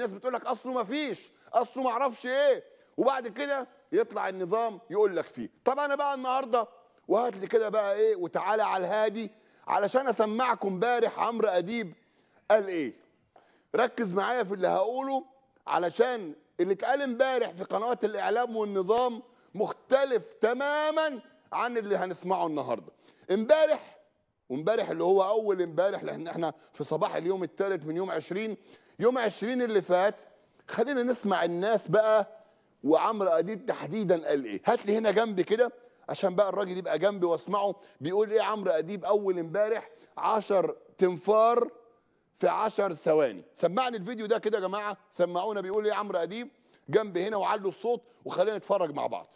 الناس بتقول لك اصله ما فيش اصله ما اعرفش ايه وبعد كده يطلع النظام يقول لك فيه طب انا بقى النهارده وهات لي كده بقى ايه وتعالى على الهادي علشان اسمعكم امبارح عمرو اديب قال ايه ركز معايا في اللي هقوله علشان اللي اتقال امبارح في قنوات الاعلام والنظام مختلف تماما عن اللي هنسمعه النهارده امبارح وامبارح اللي هو اول امبارح لان احنا في صباح اليوم الثالث من يوم 20 يوم 20 اللي فات خلينا نسمع الناس بقى وعمرو اديب تحديدا قال ايه هات لي هنا جنبي كده عشان بقى الراجل يبقى جنبي واسمعه بيقول ايه عمرو اديب اول امبارح 10 تنفار في 10 ثواني سمعني الفيديو ده كده يا جماعه سمعونا بيقول ايه عمرو اديب جنبي هنا وعلوا الصوت وخلينا نتفرج مع بعض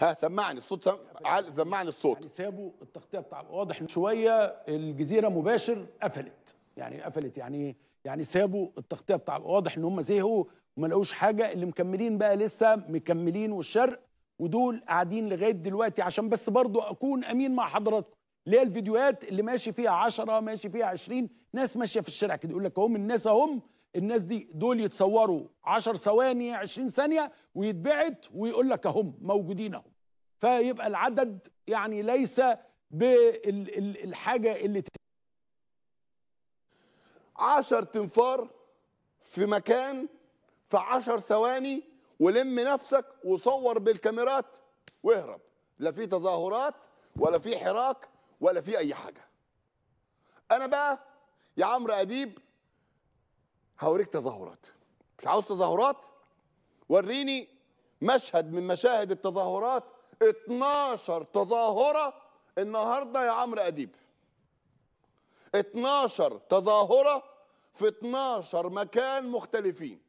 ها سمعني الصوت سم... عال... سمعني الصوت يعني سابوا التغطيه بتاع واضح شويه الجزيره مباشر قفلت يعني قفلت يعني يعني سابوا التغطيه بتاع واضح ان هم زهقوا وما لقوش حاجه اللي مكملين بقى لسه مكملين والشرق ودول قاعدين لغايه دلوقتي عشان بس برضو اكون امين مع حضراتكم اللي هي الفيديوهات اللي ماشي فيها 10 ماشي فيها 20 ناس ماشيه في الشارع كده يقول لك هم الناس هم الناس دي دول يتصوروا 10 ثواني 20 ثانيه ويتبعت ويقول لك اهم موجودين اهم فيبقى العدد يعني ليس بالحاجه اللي 10 تنفار في مكان في 10 ثواني ولم نفسك وصور بالكاميرات واهرب لا في تظاهرات ولا في حراك ولا في اي حاجه انا بقى يا عمرو اديب هوريك تظاهرات مش عاوز تظاهرات وريني مشهد من مشاهد التظاهرات 12 تظاهره النهارده يا عمرو اديب 12 تظاهره في 12 مكان مختلفين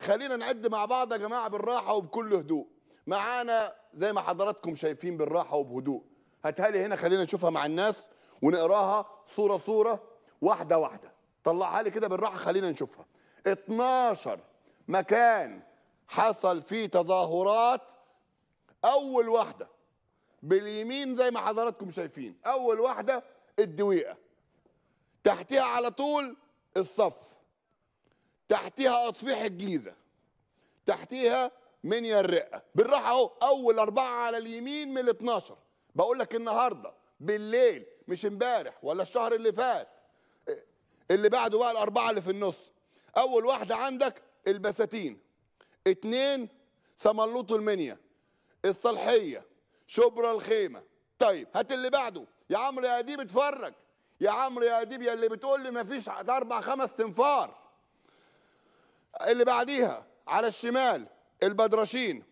خلينا نعد مع بعض يا جماعه بالراحه وبكل هدوء معانا زي ما حضراتكم شايفين بالراحه وبهدوء هاتها هنا خلينا نشوفها مع الناس ونقراها صوره صوره واحده واحده طلعها لي كده بالراحه خلينا نشوفها 12 مكان حصل فيه تظاهرات اول واحده باليمين زي ما حضراتكم شايفين اول واحده الدويقه تحتها على طول الصف تحتها اطفيح الجيزه تحتيها منيا الرئه بالراحه اهو اول اربعه على اليمين من ال 12 بقول لك النهارده بالليل مش امبارح ولا الشهر اللي فات إيه، اللي بعده بقى الاربعه اللي في النص اول واحده عندك البساتين اتنين سملوط المنيا الصالحيه شبرا الخيمه طيب هات اللي بعده يا عمرو يا اديب اتفرج يا عمرو يا اديب يا اللي بتقول لي مفيش اربع خمس تنفار اللي بعديها على الشمال البدرشين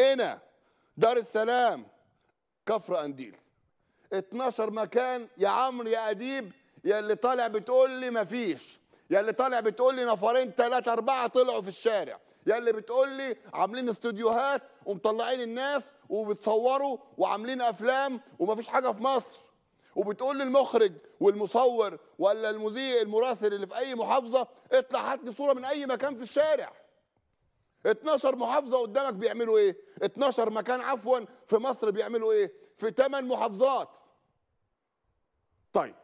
هنا دار السلام كفر انديل 12 مكان يا عمرو يا اديب يا اللي طالع بتقول لي مفيش يا اللي طالع بتقول لي نفرين ثلاثة أربعة طلعوا في الشارع يا اللي بتقول لي عاملين استوديوهات ومطلعين الناس وبتصوروا وعاملين أفلام ومفيش حاجة في مصر وبتقول للمخرج والمصور ولا المذيع المراسل اللي في أي محافظة اطلع هات لي صورة من أي مكان في الشارع 12 محافظة قدامك بيعملوا إيه؟ 12 مكان عفوا في مصر بيعملوا إيه؟ في 8 محافظات طيب